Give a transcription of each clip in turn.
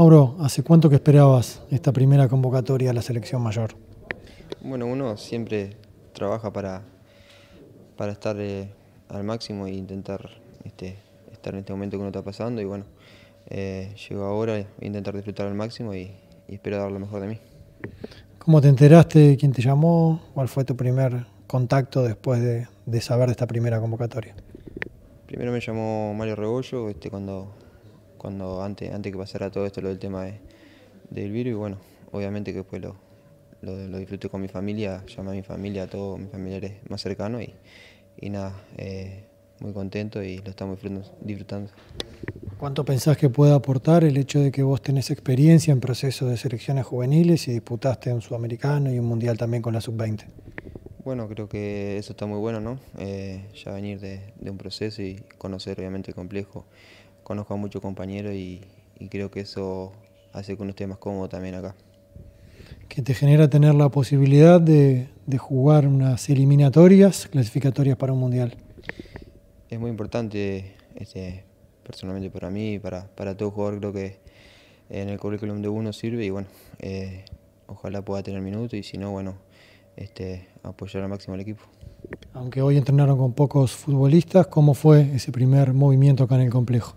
Mauro, ¿hace cuánto que esperabas esta primera convocatoria a la selección mayor? Bueno, uno siempre trabaja para, para estar eh, al máximo e intentar este, estar en este momento que uno está pasando y bueno, eh, llego ahora a intentar disfrutar al máximo y, espero dar lo mejor de mí. ¿Cómo te enteraste? ¿Quién te llamó? ¿Cuál fue tu primer contacto después de, saber de esta primera convocatoria? Primero me llamó Mario Rebollo este, cuando cuando antes, antes que pasara todo esto, lo del tema del virus, y bueno, obviamente que después lo, lo, disfruté con mi familia, llamé a mi familia, a todos mis familiares más cercanos y, nada, eh, muy contento y lo estamos disfrutando. ¿Cuánto pensás que puede aportar el hecho de que vos tenés experiencia en procesos de selecciones juveniles y disputaste un sudamericano y un mundial también con la sub-20? Bueno, creo que eso está muy bueno, ¿no? Eh, ya venir de, de, un proceso y conocer obviamente el complejo conozco a muchos compañeros y, creo que eso hace que uno esté más cómodo también acá. ¿Qué te genera tener la posibilidad de, jugar unas eliminatorias, clasificatorias para un mundial. Es muy importante, este, personalmente para mí y para, todo jugador, creo que en el currículum de uno sirve y bueno, eh, ojalá pueda tener minutos y si no, bueno, este, apoyar al máximo al equipo. Aunque hoy entrenaron con pocos futbolistas, ¿cómo fue ese primer movimiento acá en el complejo?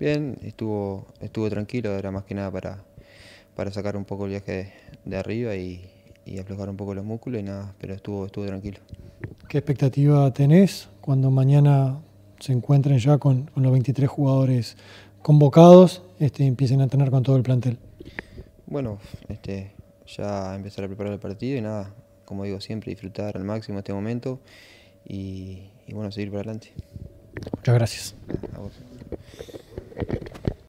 Bien, estuvo, estuvo tranquilo, era más que nada para, para sacar un poco el viaje de, arriba y, aflojar un poco los músculos y nada, pero estuvo, estuvo tranquilo. ¿Qué expectativa tenés cuando mañana se encuentren ya con, los 23 jugadores convocados este, empiecen a tener con todo el plantel? Bueno, este, ya empezar a preparar el partido y nada, como digo siempre, disfrutar al máximo este momento y, bueno, seguir para adelante. Muchas gracias.